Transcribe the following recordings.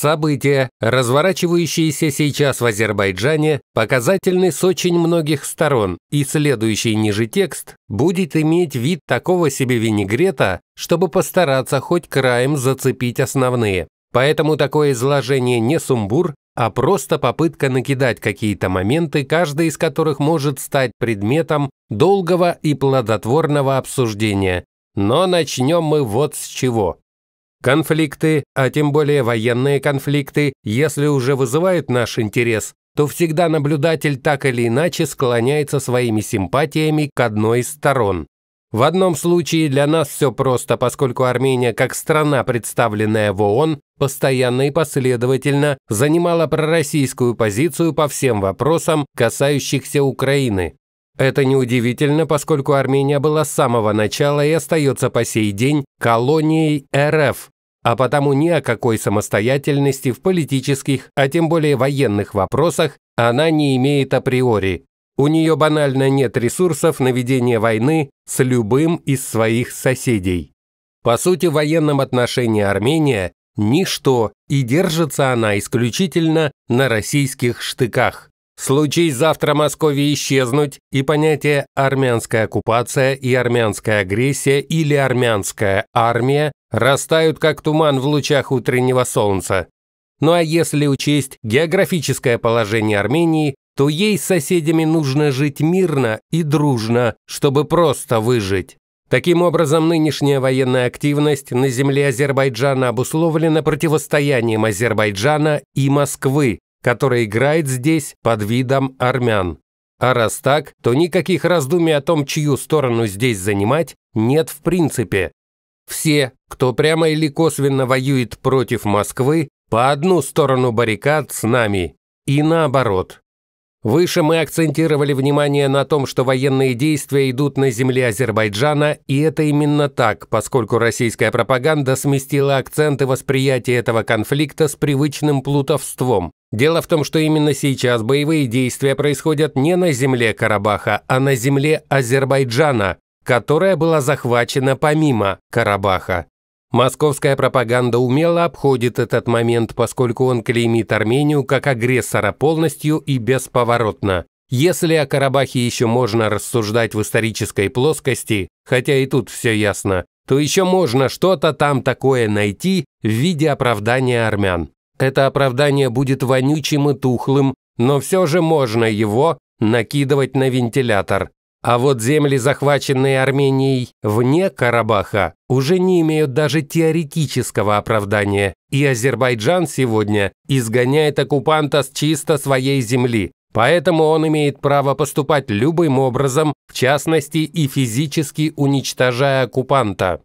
События, разворачивающиеся сейчас в Азербайджане, показательны с очень многих сторон, и следующий ниже текст будет иметь вид такого себе винегрета, чтобы постараться хоть краем зацепить основные. Поэтому такое изложение не сумбур, а просто попытка накидать какие-то моменты, каждый из которых может стать предметом долгого и плодотворного обсуждения. Но начнем мы вот с чего. Конфликты, а тем более военные конфликты, если уже вызывают наш интерес, то всегда наблюдатель так или иначе склоняется своими симпатиями к одной из сторон. В одном случае для нас все просто, поскольку Армения, как страна, представленная в ООН, постоянно и последовательно занимала пророссийскую позицию по всем вопросам, касающихся Украины. Это неудивительно, поскольку Армения была с самого начала и остается по сей день колонией РФ, а потому ни о какой самостоятельности в политических, а тем более военных вопросах она не имеет априори. У нее банально нет ресурсов на ведение войны с любым из своих соседей. По сути, в военном отношении Армения – ничто, и держится она исключительно на российских штыках. Случись завтра Москве исчезнуть, и понятия «армянская оккупация» и «армянская агрессия» или «армянская армия» растают как туман в лучах утреннего солнца. Ну а если учесть географическое положение Армении, то ей с соседями нужно жить мирно и дружно, чтобы просто выжить. Таким образом, нынешняя военная активность на земле Азербайджана обусловлена противостоянием Азербайджана и Москвы, который играет здесь под видом армян. А раз так, то никаких раздумий о том, чью сторону здесь занимать, нет в принципе. Все, кто прямо или косвенно воюет против Москвы, по одну сторону баррикад с нами и наоборот. Выше мы акцентировали внимание на том, что военные действия идут на земле Азербайджана, и это именно так, поскольку российская пропаганда сместила акценты восприятия этого конфликта с привычным плутовством. Дело в том, что именно сейчас боевые действия происходят не на земле Карабаха, а на земле Азербайджана, которая была захвачена помимо Карабаха. Московская пропаганда умело обходит этот момент, поскольку он клеймит Армению как агрессора полностью и бесповоротно. Если о Карабахе еще можно рассуждать в исторической плоскости, хотя и тут все ясно, то еще можно что-то там такое найти в виде оправдания армян. Это оправдание будет вонючим и тухлым, но все же можно его накидывать на вентилятор. А вот земли, захваченные Арменией вне Карабаха, уже не имеют даже теоретического оправдания, и Азербайджан сегодня изгоняет оккупанта с чисто своей земли, поэтому он имеет право поступать любым образом, в частности и физически уничтожая оккупанта.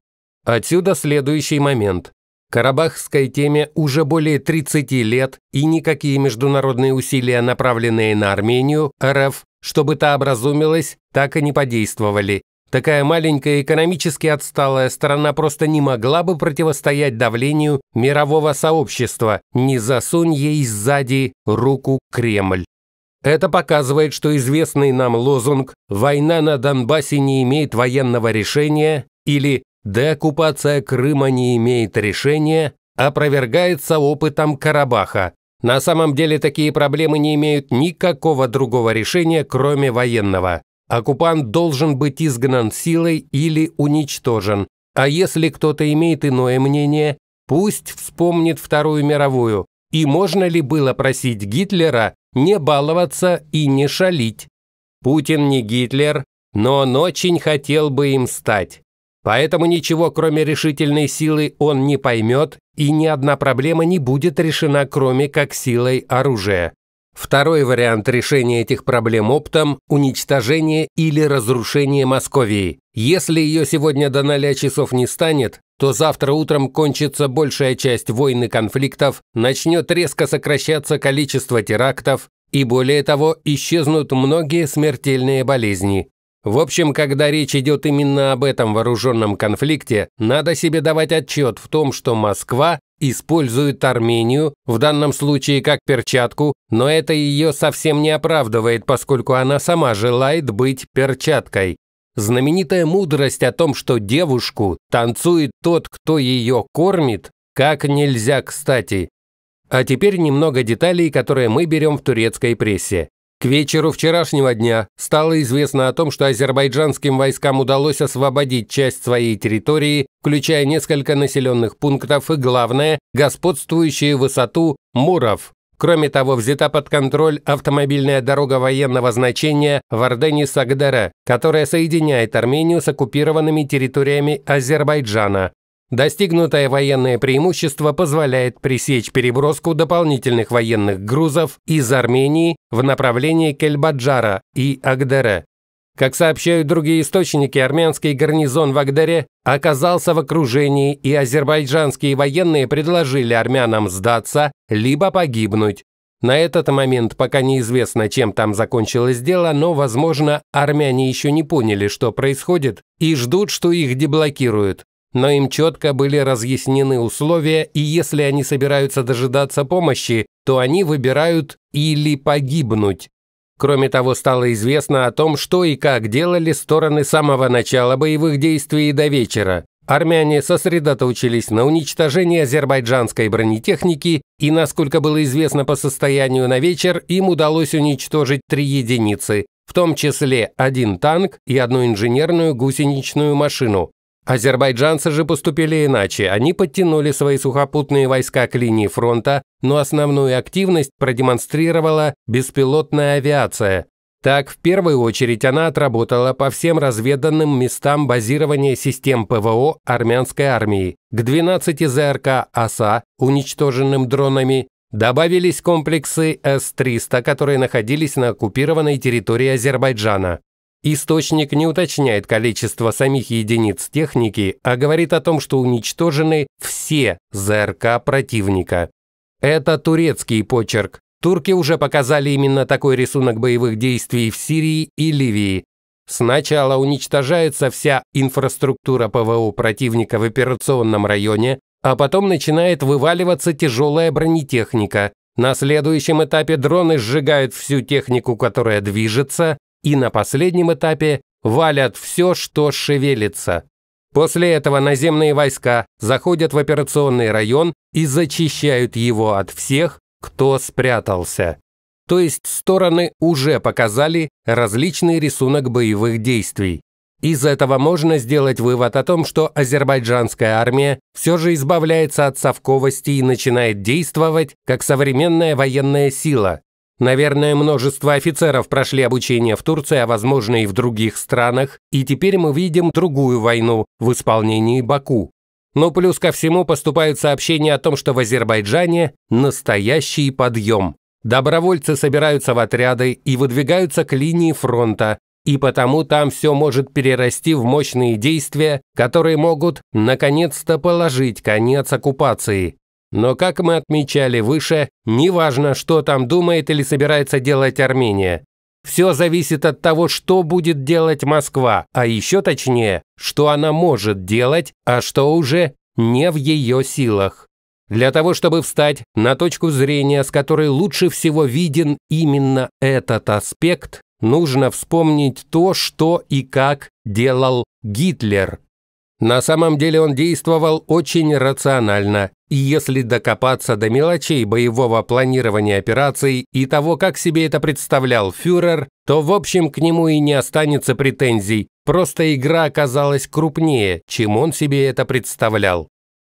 Отсюда следующий момент. Карабахской теме уже более 30 лет, и никакие международные усилия, направленные на Армению, РФ, чтобы та образумилась, так и не подействовали. Такая маленькая экономически отсталая страна просто не могла бы противостоять давлению мирового сообщества, не засунь ей сзади руку Кремль. Это показывает, что известный нам лозунг «Война на Донбассе не имеет военного решения» или Деоккупация Крыма не имеет решения, а опровергается опытом Карабаха. На самом деле такие проблемы не имеют никакого другого решения, кроме военного. Оккупант должен быть изгнан силой или уничтожен. А если кто-то имеет иное мнение, пусть вспомнит Вторую мировую. И можно ли было просить Гитлера не баловаться и не шалить? Путин не Гитлер, но он очень хотел бы им стать. Поэтому ничего, кроме решительной силы, он не поймет, и ни одна проблема не будет решена, кроме как силой оружия. Второй вариант решения этих проблем оптом – уничтожение или разрушение Московии. Если ее сегодня до 0 часов не станет, то завтра утром кончится большая часть войн и конфликтов, начнет резко сокращаться количество терактов, и более того, исчезнут многие смертельные болезни. В общем, когда речь идет именно об этом вооруженном конфликте, надо себе давать отчет в том, что Москва использует Армению, в данном случае как перчатку, но это ее совсем не оправдывает, поскольку она сама желает быть перчаткой. Знаменитая мудрость о том, что девушку танцует тот, кто ее кормит, как нельзя кстати. А теперь немного деталей, которые мы берем в турецкой прессе. К вечеру вчерашнего дня стало известно о том, что азербайджанским войскам удалось освободить часть своей территории, включая несколько населенных пунктов и, главное, господствующую высоту Муров. Кроме того, взята под контроль автомобильная дорога военного значения в Ордене-Сагдера, которая соединяет Армению с оккупированными территориями Азербайджана. Достигнутое военное преимущество позволяет пресечь переброску дополнительных военных грузов из Армении в направлении Кельбаджара и Агдере. Как сообщают другие источники, армянский гарнизон в Агдере оказался в окружении, и азербайджанские военные предложили армянам сдаться, либо погибнуть. На этот момент пока неизвестно, чем там закончилось дело, но, возможно, армяне еще не поняли, что происходит, и ждут, что их деблокируют но им четко были разъяснены условия, и если они собираются дожидаться помощи, то они выбирают или погибнуть. Кроме того, стало известно о том, что и как делали стороны с самого начала боевых действий и до вечера. Армяне сосредоточились на уничтожении азербайджанской бронетехники, и, насколько было известно по состоянию на вечер, им удалось уничтожить три единицы, в том числе один танк и одну инженерную гусеничную машину. Азербайджанцы же поступили иначе. Они подтянули свои сухопутные войска к линии фронта, но основную активность продемонстрировала беспилотная авиация. Так, в первую очередь, она отработала по всем разведанным местам базирования систем ПВО армянской армии. К 12 ЗРК АСА уничтоженным дронами, добавились комплексы С-300, которые находились на оккупированной территории Азербайджана. Источник не уточняет количество самих единиц техники, а говорит о том, что уничтожены все ЗРК противника. Это турецкий почерк. Турки уже показали именно такой рисунок боевых действий в Сирии и Ливии. Сначала уничтожается вся инфраструктура ПВО противника в операционном районе, а потом начинает вываливаться тяжелая бронетехника. На следующем этапе дроны сжигают всю технику, которая движется, и на последнем этапе валят все, что шевелится. После этого наземные войска заходят в операционный район и зачищают его от всех, кто спрятался. То есть стороны уже показали различный рисунок боевых действий. Из этого можно сделать вывод о том, что азербайджанская армия все же избавляется от совковости и начинает действовать как современная военная сила, Наверное, множество офицеров прошли обучение в Турции, а возможно и в других странах, и теперь мы видим другую войну в исполнении Баку. Но плюс ко всему поступают сообщения о том, что в Азербайджане настоящий подъем. Добровольцы собираются в отряды и выдвигаются к линии фронта, и потому там все может перерасти в мощные действия, которые могут наконец-то положить конец оккупации. Но, как мы отмечали выше, неважно, что там думает или собирается делать Армения. Все зависит от того, что будет делать Москва, а еще точнее, что она может делать, а что уже не в ее силах. Для того, чтобы встать на точку зрения, с которой лучше всего виден именно этот аспект, нужно вспомнить то, что и как делал Гитлер. На самом деле он действовал очень рационально если докопаться до мелочей боевого планирования операций и того, как себе это представлял фюрер, то в общем к нему и не останется претензий, просто игра оказалась крупнее, чем он себе это представлял.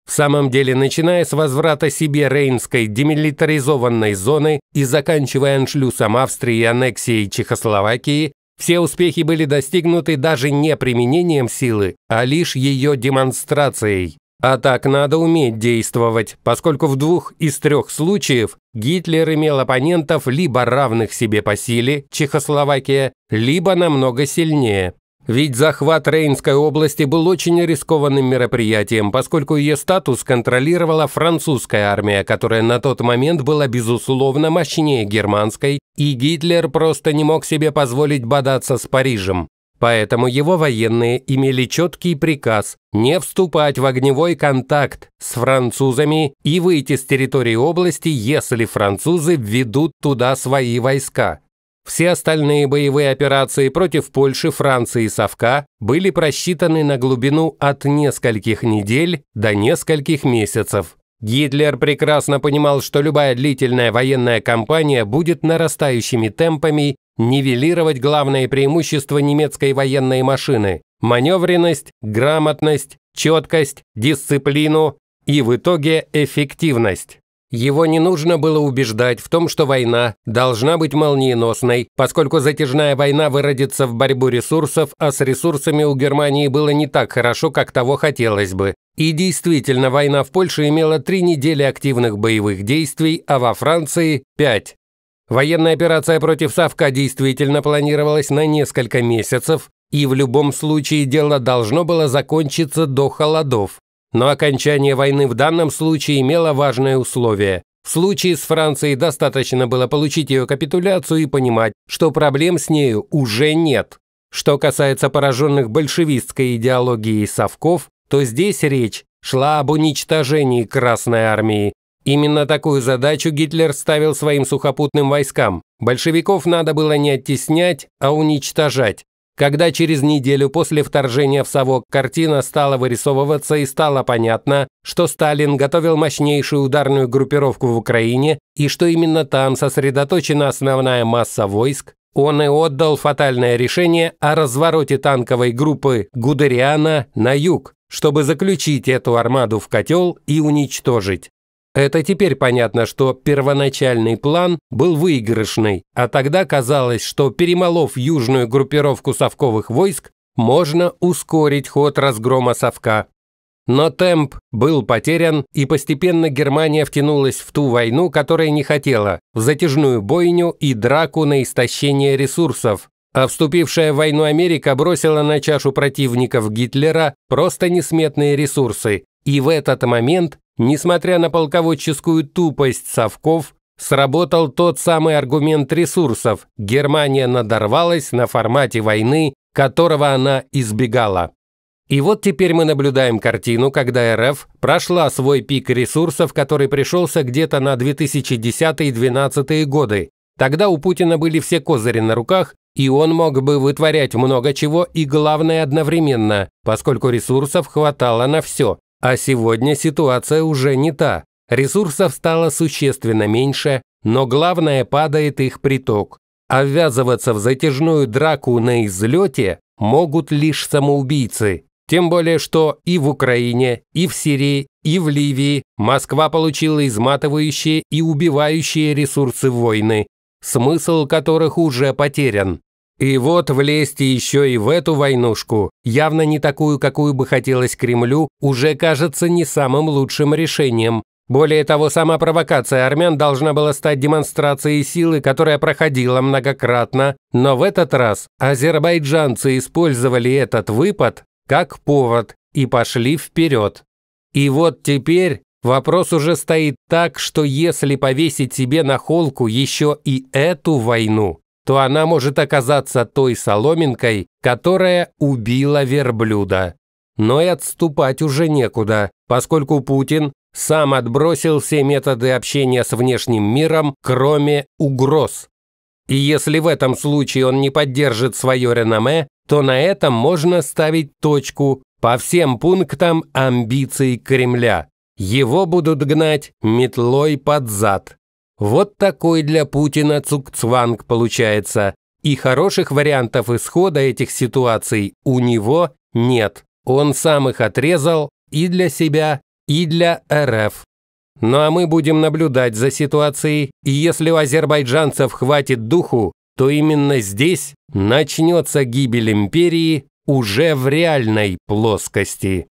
В самом деле, начиная с возврата себе Рейнской демилитаризованной зоны и заканчивая аншлюсом Австрии и аннексией Чехословакии, все успехи были достигнуты даже не применением силы, а лишь ее демонстрацией. А так надо уметь действовать, поскольку в двух из трех случаев Гитлер имел оппонентов либо равных себе по силе, Чехословакия, либо намного сильнее. Ведь захват Рейнской области был очень рискованным мероприятием, поскольку ее статус контролировала французская армия, которая на тот момент была безусловно мощнее германской, и Гитлер просто не мог себе позволить бодаться с Парижем. Поэтому его военные имели четкий приказ не вступать в огневой контакт с французами и выйти с территории области, если французы введут туда свои войска. Все остальные боевые операции против Польши, Франции и Совка были просчитаны на глубину от нескольких недель до нескольких месяцев. Гитлер прекрасно понимал, что любая длительная военная кампания будет нарастающими темпами нивелировать главное преимущество немецкой военной машины – маневренность, грамотность, четкость, дисциплину и в итоге эффективность. Его не нужно было убеждать в том, что война должна быть молниеносной, поскольку затяжная война выродится в борьбу ресурсов, а с ресурсами у Германии было не так хорошо, как того хотелось бы. И действительно, война в Польше имела три недели активных боевых действий, а во Франции – пять. Военная операция против Савка действительно планировалась на несколько месяцев, и в любом случае дело должно было закончиться до холодов. Но окончание войны в данном случае имело важное условие. В случае с Францией достаточно было получить ее капитуляцию и понимать, что проблем с нею уже нет. Что касается пораженных большевистской идеологией совков, то здесь речь шла об уничтожении Красной Армии, Именно такую задачу Гитлер ставил своим сухопутным войскам. Большевиков надо было не оттеснять, а уничтожать. Когда через неделю после вторжения в Совок картина стала вырисовываться и стало понятно, что Сталин готовил мощнейшую ударную группировку в Украине и что именно там сосредоточена основная масса войск, он и отдал фатальное решение о развороте танковой группы Гудериана на юг, чтобы заключить эту армаду в котел и уничтожить. Это теперь понятно, что первоначальный план был выигрышный, а тогда казалось, что перемолов южную группировку совковых войск, можно ускорить ход разгрома совка. Но темп был потерян, и постепенно Германия втянулась в ту войну, которой не хотела, в затяжную бойню и драку на истощение ресурсов. А вступившая в войну Америка бросила на чашу противников Гитлера просто несметные ресурсы, и в этот момент Несмотря на полководческую тупость совков, сработал тот самый аргумент ресурсов. Германия надорвалась на формате войны, которого она избегала. И вот теперь мы наблюдаем картину, когда РФ прошла свой пик ресурсов, который пришелся где-то на 2010-2012 годы. Тогда у Путина были все козыри на руках, и он мог бы вытворять много чего и главное одновременно, поскольку ресурсов хватало на все. А сегодня ситуация уже не та. Ресурсов стало существенно меньше, но главное падает их приток. А ввязываться в затяжную драку на излете могут лишь самоубийцы. Тем более, что и в Украине, и в Сирии, и в Ливии Москва получила изматывающие и убивающие ресурсы войны, смысл которых уже потерян. И вот влезть еще и в эту войнушку, явно не такую, какую бы хотелось Кремлю, уже кажется не самым лучшим решением. Более того, сама провокация армян должна была стать демонстрацией силы, которая проходила многократно, но в этот раз азербайджанцы использовали этот выпад как повод и пошли вперед. И вот теперь Вопрос уже стоит так, что если повесить себе на холку еще и эту войну, то она может оказаться той соломинкой, которая убила верблюда. Но и отступать уже некуда, поскольку Путин сам отбросил все методы общения с внешним миром, кроме угроз. И если в этом случае он не поддержит свое реноме, то на этом можно ставить точку по всем пунктам амбиций Кремля. Его будут гнать метлой под зад. Вот такой для Путина цукцванг получается. И хороших вариантов исхода этих ситуаций у него нет. Он сам их отрезал и для себя, и для РФ. Ну а мы будем наблюдать за ситуацией, и если у азербайджанцев хватит духу, то именно здесь начнется гибель империи уже в реальной плоскости.